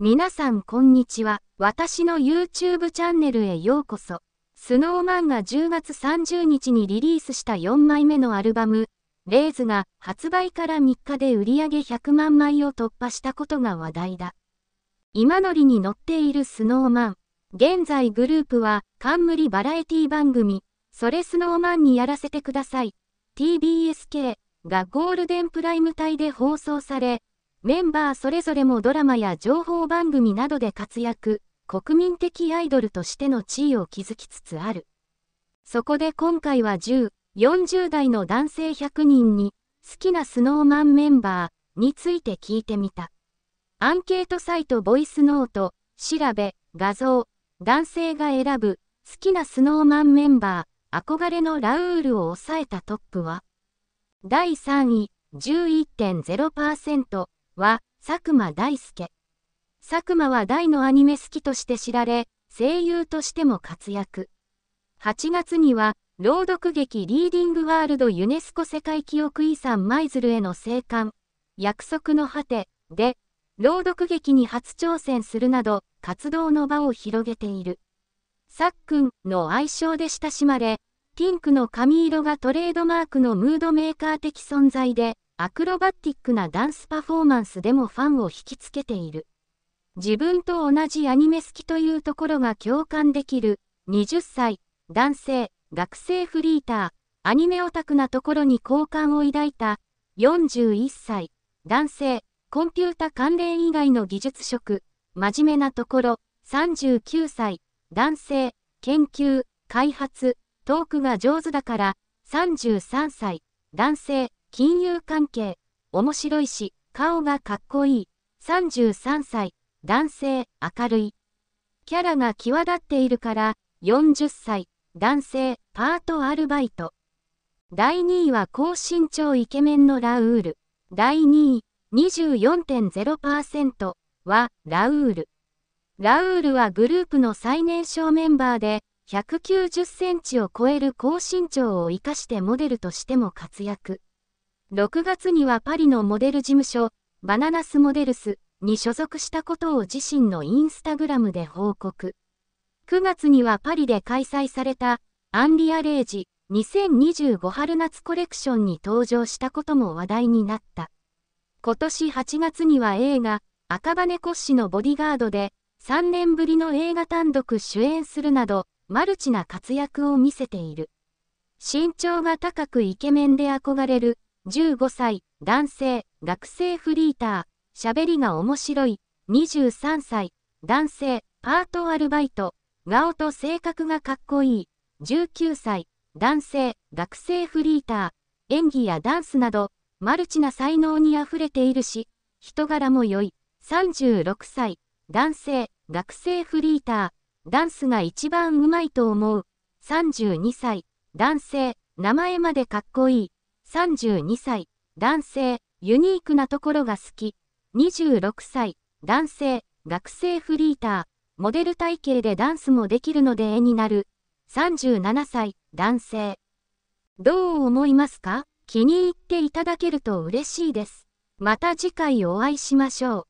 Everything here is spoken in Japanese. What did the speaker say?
皆さんこんにちは。私の YouTube チャンネルへようこそ。スノーマンが10月30日にリリースした4枚目のアルバム、レイズが発売から3日で売り上げ100万枚を突破したことが話題だ。今乗りに乗っているスノーマン。現在グループは冠バラエティ番組、それスノーマンにやらせてください。TBSK がゴールデンプライム帯で放送され、メンバーそれぞれもドラマや情報番組などで活躍、国民的アイドルとしての地位を築きつつある。そこで今回は10、40代の男性100人に、好きなスノーマンメンバーについて聞いてみた。アンケートサイトボイスノート、調べ、画像、男性が選ぶ、好きなスノーマンメンバー、憧れのラウールを抑えたトップは、第3位、11.0%、は、佐久間大介。佐久間は大のアニメ好きとして知られ、声優としても活躍。8月には、朗読劇リーディングワールドユネスコ世界記憶遺産舞鶴への生還、約束の果て、で、朗読劇に初挑戦するなど、活動の場を広げている。さっくんの愛称で親しまれ、ピンクの髪色がトレードマークのムードメーカー的存在で、アクロバティックなダンスパフォーマンスでもファンを引きつけている。自分と同じアニメ好きというところが共感できる、20歳、男性、学生フリーター、アニメオタクなところに好感を抱いた、41歳、男性、コンピュータ関連以外の技術職、真面目なところ、39歳、男性、研究、開発、トークが上手だから、33歳、男性、金融関係、面白いし、顔がかっこいい。33歳、男性、明るい。キャラが際立っているから、40歳、男性、パートアルバイト。第2位は高身長イケメンのラウール。第2位、24.0%はラウール。ラウールはグループの最年少メンバーで、190センチを超える高身長を生かしてモデルとしても活躍。6月にはパリのモデル事務所、バナナスモデルスに所属したことを自身のインスタグラムで報告。9月にはパリで開催されたアンリアレイジ2025春夏コレクションに登場したことも話題になった。今年8月には映画赤羽骨子のボディガードで3年ぶりの映画単独主演するなどマルチな活躍を見せている。身長が高くイケメンで憧れる15歳、男性、学生フリーター、喋りが面白い、23歳、男性、パートアルバイト、顔と性格がかっこいい、19歳、男性、学生フリーター、演技やダンスなど、マルチな才能に溢れているし、人柄も良い、36歳、男性、学生フリーター、ダンスが一番うまいと思う、32歳、男性、名前までかっこいい、32歳、男性、ユニークなところが好き。26歳、男性、学生フリーター、モデル体型でダンスもできるので絵になる。37歳、男性。どう思いますか気に入っていただけると嬉しいです。また次回お会いしましょう。